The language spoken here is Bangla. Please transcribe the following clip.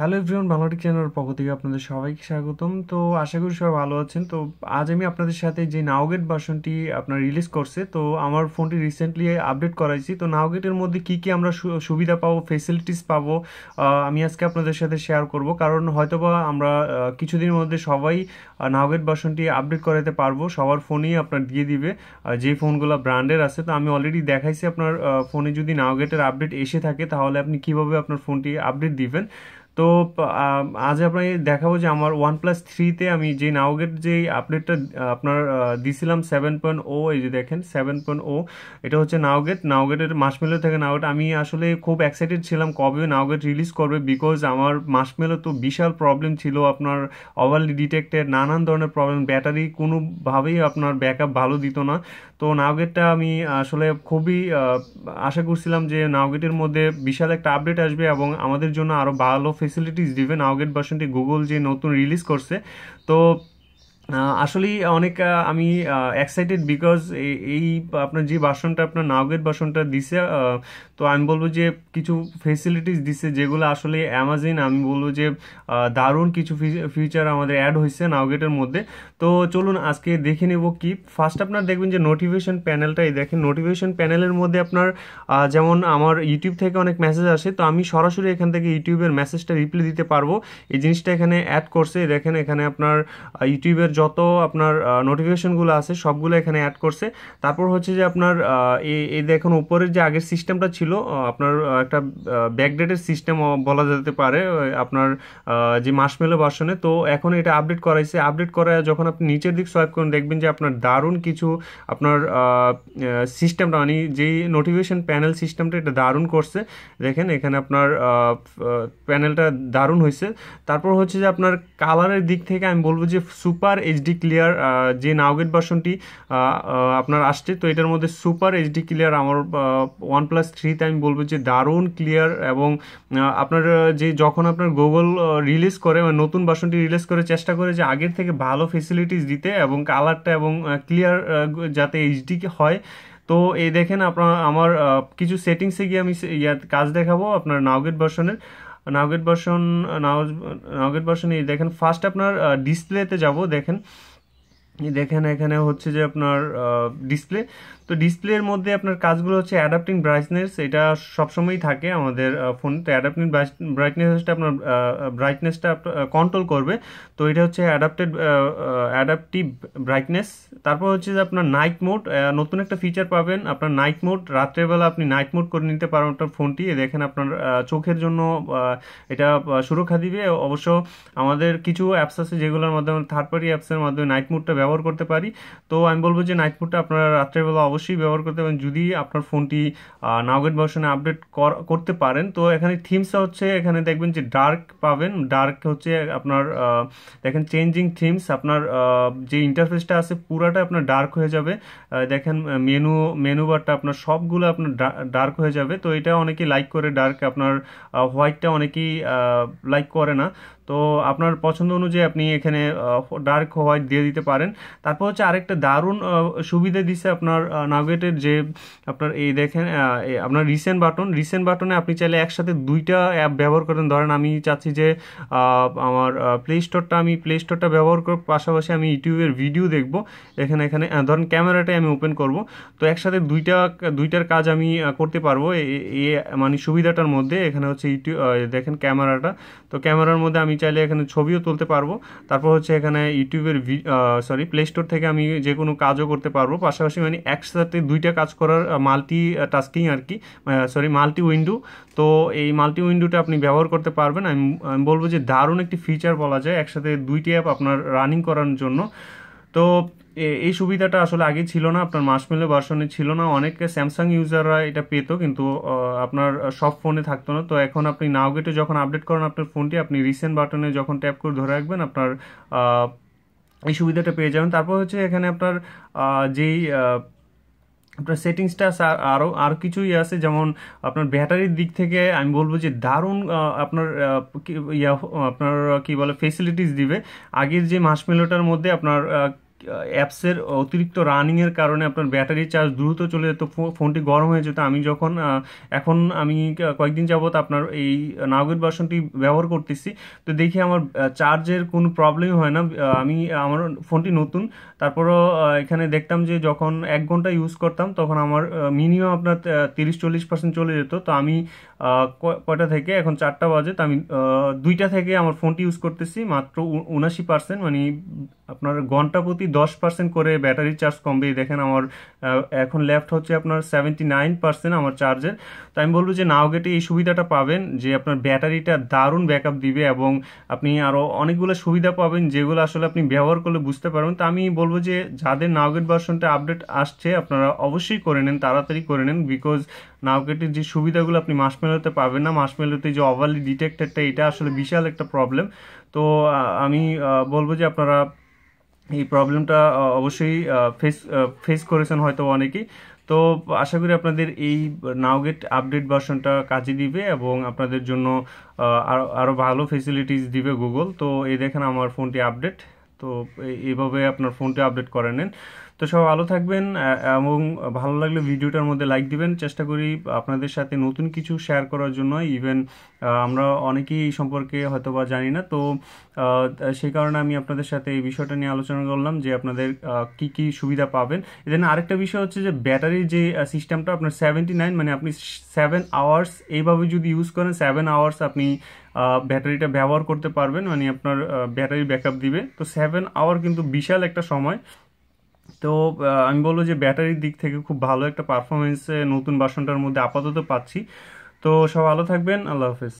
হ্যালো এভরিওন বাংলাটি টেক চ্যানেলের পক্ষ থেকে আপনাদের সবাইকে স্বাগতম তো আশা করি সবাই ভালো আছেন তো আজ আমি আপনাদের সাথে যে নাওগেট ভার্সনটি আপনার রিলিজ করছে তো আমার ফোনটি রিসেন্টলি আপডেট করাইছি তো নাওগেটের মধ্যে কি কি আমরা সুবিধা পাবো ফেসিলিটিস পাবো আমি আজকে আপনাদের সাথে শেয়ার করব কারণ হয়তোবা আমরা কিছুদিনের মধ্যে সবাই নাওগেট ভার্সনটি আপডেট করাতে পারবো সবার ফোনেই আপনার দিয়ে দিবে যে ফোনগুলো ব্র্যান্ডের আছে তো আমি অলরেডি দেখাইছি আপনার ফোনে যদি নাওগেটের আপডেট এসে থাকে তাহলে আপনি কিভাবে আপনার ফোনটি আপডেট দিবেন তো আজ আপনাকে দেখাবো যে আমার ওয়ান প্লাস থ্রিতে আমি যে নাওগেট যে আপডেটটা আপনার দিছিলাম সেভেন পয়েন্ট ও এই যে দেখেন সেভেন পয়েন্ট ও এটা হচ্ছে নাওগেট নাওগেটের মাসমেলো থেকে নাওগেট আমি আসলে খুব এক্সাইটেড ছিলাম কবে নাওগেট রিলিজ করবে বিকজ আমার মাসমেলো তো বিশাল প্রবলেম ছিল আপনার ওভার ডিটেক্টেড নানান ধরনের প্রবলেম ব্যাটারি কোনোভাবেই আপনার ব্যাকআপ ভালো দিত না তো নাওগেটটা আমি আসলে খুবই আশা করছিলাম যে নাওগেটের মধ্যে বিশাল একটা আপডেট আসবে এবং আমাদের জন্য আরও ভালো ফেসিলিটিস ডিভেন আউগেট ভার্সনটি গুগল যে নতুন রিলিজ করছে তো আসলে অনেক আমি এক্সাইটেড বিকজ এই আপনার যে বাসনটা আপনার নাওগেট বাসনটা দিছে তো আমি বলবো যে কিছু ফেসিলিটিস দিছে যেগুলো আসলে অ্যামাজন আমি বলবো যে দারুণ কিছু ফিচার আমাদের অ্যাড হয়েছে নাওগেটের মধ্যে তো চলুন আজকে দেখে নেব কি ফার্স্ট আপনার দেখবেন যে নোটিফিকেশান প্যানেলটা এই দেখেন নোটিফিকেশান প্যানেলের মধ্যে আপনার যেমন আমার ইউটিউব থেকে অনেক মেসেজ আসে তো আমি সরাসরি এখান থেকে ইউটিউবের মেসেজটা রিপ্লাই দিতে পারবো এই জিনিসটা এখানে অ্যাড করছে দেখেন এখানে আপনার ইউটিউবের যত আপনার নোটিফিকেশানগুলো আছে সবগুলো এখানে অ্যাড করছে তারপর হচ্ছে যে আপনার এই দেখুন উপরের যে আগের সিস্টেমটা ছিল আপনার একটা ব্যাকডেটের সিস্টেম বলা যেতে পারে আপনার যে মাসমেলো ভার্সনে তো এখন এটা আপডেট করাইছে আপডেট করায় যখন আপনি নিচের দিক সোয়াইপ করুন দেখবেন যে আপনার দারুণ কিছু আপনার সিস্টেমটা মানে যেই নোটিফিকেশান প্যানেল সিস্টেমটা এটা দারুণ করছে দেখেন এখানে আপনার প্যানেলটা দারুণ হয়েছে তারপর হচ্ছে যে আপনার কালারের দিক থেকে আমি বলবো যে সুপার এইচডি ক্লিয়ার যে নাওগেট ভার্সনটি আপনার আসছে তো এটার মধ্যে সুপার এইচডি ক্লিয়ার আমার ওয়ান প্লাস থ্রিতে আমি বলবো যে দারুণ ক্লিয়ার এবং আপনার যে যখন আপনার গুগল রিলিজ করে নতুন ভার্সনটি রিলিজ করে চেষ্টা করে যে আগের থেকে ভালো ফেসিলিটিস দিতে এবং কালারটা এবং ক্লিয়ার যাতে এইচডি হয় তো এই দেখেন আপনার আমার কিছু সেটিংসে গিয়ে আমি কাজ দেখাবো আপনার নাওগেট ভার্সনের নাওগেট ভার্সন নাওজ নাওগেট ভার্সন এই দেখেন ফার্স্ট আপনার ডিসপ্লেতে যাব দেখেন দেখেন এখানে হচ্ছে যে আপনার ডিসপ্লে তো ডিসপ্লের মধ্যে আপনার কাজগুলো হচ্ছে অ্যাডাপ্টিং ব্রাইটনেস এটা সবসময়ই থাকে আমাদের ফোন তো অ্যাডাপ্টিং ব্রাইটনেসটা আপনার ব্রাইটনেসটা কন্ট্রোল করবে তো এটা হচ্ছে অ্যাডাপ্টেড অ্যাডাপ্টিভ ব্রাইটনেস তারপর হচ্ছে যে আপনার নাইট মোড নতুন একটা ফিচার পাবেন আপনার নাইট মোড রাত্রেবেলা আপনি নাইট মোড করে নিতে পারেন আপনার ফোনটি দেখেন আপনার চোখের জন্য এটা সুরক্ষা দিবে অবশ্য আমাদের কিছু অ্যাপস আছে যেগুলোর মাধ্যমে থার্ড পার্টি অ্যাপসের মাধ্যমে নাইট মোডটা ব্যবহার করতে পারি তো আমি বলবো যে নাইট মোডটা আপনারা রাত্রেবেলা অবশ্যই অবশ্যই ব্যবহার করতে পারেন যদি আপনার ফোনটি নাওগেট ভার্সনে আপডেট করতে পারেন তো এখানে থিমসটা হচ্ছে এখানে দেখবেন যে ডার্ক পাবেন ডার্ক হচ্ছে আপনার দেখেন চেঞ্জিং থিমস আপনার যে ইন্টারফেসটা আছে পুরাটা আপনার ডার্ক হয়ে যাবে দেখেন মেনু মেনু বারটা আপনার সবগুলো আপনার ডার্ক হয়ে যাবে তো এটা অনেকেই লাইক করে ডার্ক আপনার হোয়াইটটা অনেকেই লাইক করে না তো আপনার পছন্দ অনুযায়ী আপনি এখানে ডার্ক হোয়াইট দিয়ে দিতে পারেন তারপর হচ্ছে আরেকটা দারুণ সুবিধা দিচ্ছে আপনার নাগেটের যে আপনার এই দেখেন আপনার রিসেন্ট বাটন রিসেন্ট বাটনে আপনি চাইলে একসাথে দুইটা অ্যাপ ব্যবহার করেন ধরেন আমি চাচ্ছি যে আমার প্লে স্টোরটা আমি প্লে স্টোরটা ব্যবহার করার পাশাপাশি আমি ইউটিউবের ভিডিও দেখব এখানে এখানে ধরেন ক্যামেরাটাই আমি ওপেন করব তো একসাথে দুইটা দুইটার কাজ আমি করতে পারবো এ মানে সুবিধাটার মধ্যে এখানে হচ্ছে ইউটিউব দেখেন ক্যামেরাটা তো ক্যামেরার মধ্যে আমি চাইলে এখানে ছবিও তুলতে পারবো তারপর হচ্ছে এখানে ইউটিউবের সরি প্লে স্টোর থেকে আমি যে কোনো কাজও করতে পারবো পাশাপাশি মানে একসাথে দুইটা কাজ করার মাল্টি টাস্কিং আর কি সরি মাল্টি উইন্ডো তো এই মাল্টি উইন্ডোটা আপনি ব্যবহার করতে পারবেন আমি আমি বলবো যে দারুণ একটি ফিচার বলা যায় একসাথে দুইটি অ্যাপ আপনার রানিং করার জন্য তো এই সুবিধাটা আসলে আগে ছিল না আপনার মাসমেলো ভার্সনে ছিল না অনেক স্যামসাং ইউজাররা এটা পেতো কিন্তু আপনার সব ফোনে থাকতো না তো এখন আপনি নাও গেটে যখন আপডেট করেন আপনার ফোনটি আপনি রিসেন্ট বাটনে যখন ট্যাপ করে ধরে রাখবেন আপনার এই সুবিধাটা পেয়ে যাবেন তারপর হচ্ছে এখানে আপনার যেই আপনার সেটিংসটা আরও আর কিছুই আছে যেমন আপনার ব্যাটারির দিক থেকে আমি বলবো যে দারুণ আপনার ইয়া আপনার কি বলে ফেসিলিটিস দিবে আগের যে মাসমেলোটার মধ্যে আপনার অ্যাপসের অতিরিক্ত রানিংয়ের কারণে আপনার ব্যাটারি চার্জ দ্রুত চলে যেত ফোনটি গরম হয়ে যেত আমি যখন এখন আমি কয়েকদিন যাবৎ আপনার এই নাগরিক বাসনটি ব্যবহার করতেছি তো দেখি আমার চার্জের কোনো প্রবলেম হয় না আমি আমার ফোনটি নতুন তারপরও এখানে দেখতাম যে যখন এক ঘন্টা ইউজ করতাম তখন আমার মিনিমাম আপনার তিরিশ চল্লিশ পার্সেন্ট চলে যেত তো আমি কয়টা থেকে এখন চারটা বাজে তো আমি দুইটা থেকে আমার ফোনটি ইউজ করতেছি মাত্র উনাশি পার্সেন্ট মানে আপনার ঘন্টা প্রতি দশ পার্সেন্ট করে ব্যাটারি চার্জ কমবে দেখেন আমার এখন লেফট হচ্ছে আপনার সেভেন্টি নাইন পার্সেন্ট আমার চার্জের তো আমি বলবো যে নাওগেটে এই সুবিধাটা পাবেন যে আপনার ব্যাটারিটা দারুণ ব্যাকআপ দিবে এবং আপনি আরও অনেকগুলো সুবিধা পাবেন যেগুলো আসলে আপনি ব্যবহার করলে বুঝতে পারবেন তো আমি বলবো যে যাদের নাওগেট ভার্সনটা আপডেট আসছে আপনারা অবশ্যই করে নেন তাড়াতাড়ি করে নেন বিকজ নাওগেটের যে সুবিধাগুলো আপনি মাসমেলোতে পাবেন না মাসমেলোতে যে ওভারলি ডিটেক্টেডটা এটা আসলে বিশাল একটা প্রবলেম তো আমি বলবো যে আপনারা এই প্রবলেমটা অবশ্যই ফেস ফেস করেছেন হয়তো অনেকেই তো আশা করি আপনাদের এই নাওগেট আপডেট ভার্সনটা কাজে দিবে এবং আপনাদের জন্য আরও ভালো ফেসিলিটিস দিবে গুগল তো এই দেখেন আমার ফোনটি আপডেট তো এইভাবে আপনার ফোনটি আপডেট করে নেন তো সব ভালো থাকবেন এবং ভালো লাগলে ভিডিওটার মধ্যে লাইক দিবেন চেষ্টা করি আপনাদের সাথে নতুন কিছু শেয়ার করার জন্য ইভেন আমরা অনেকেই এই সম্পর্কে হয়তো বা জানি না তো সেই কারণে আমি আপনাদের সাথে এই বিষয়টা নিয়ে আলোচনা করলাম যে আপনাদের কি কি সুবিধা পাবেন এদের আরেকটা বিষয় হচ্ছে যে ব্যাটারির যে সিস্টেমটা আপনার সেভেন্টি নাইন মানে আপনি সেভেন আওয়ার্স এইভাবে যদি ইউজ করেন সেভেন আওয়ার্স আপনি ব্যাটারিটা ব্যবহার করতে পারবেন মানে আপনার ব্যাটারি ব্যাকআপ দিবে তো সেভেন আওয়ার কিন্তু বিশাল একটা সময় তো আমি বলবো যে ব্যাটারির দিক থেকে খুব ভালো একটা পারফরমেন্স নতুন বাসনটার মধ্যে আপাতত পাচ্ছি তো সব ভালো থাকবেন আল্লাহ হাফেজ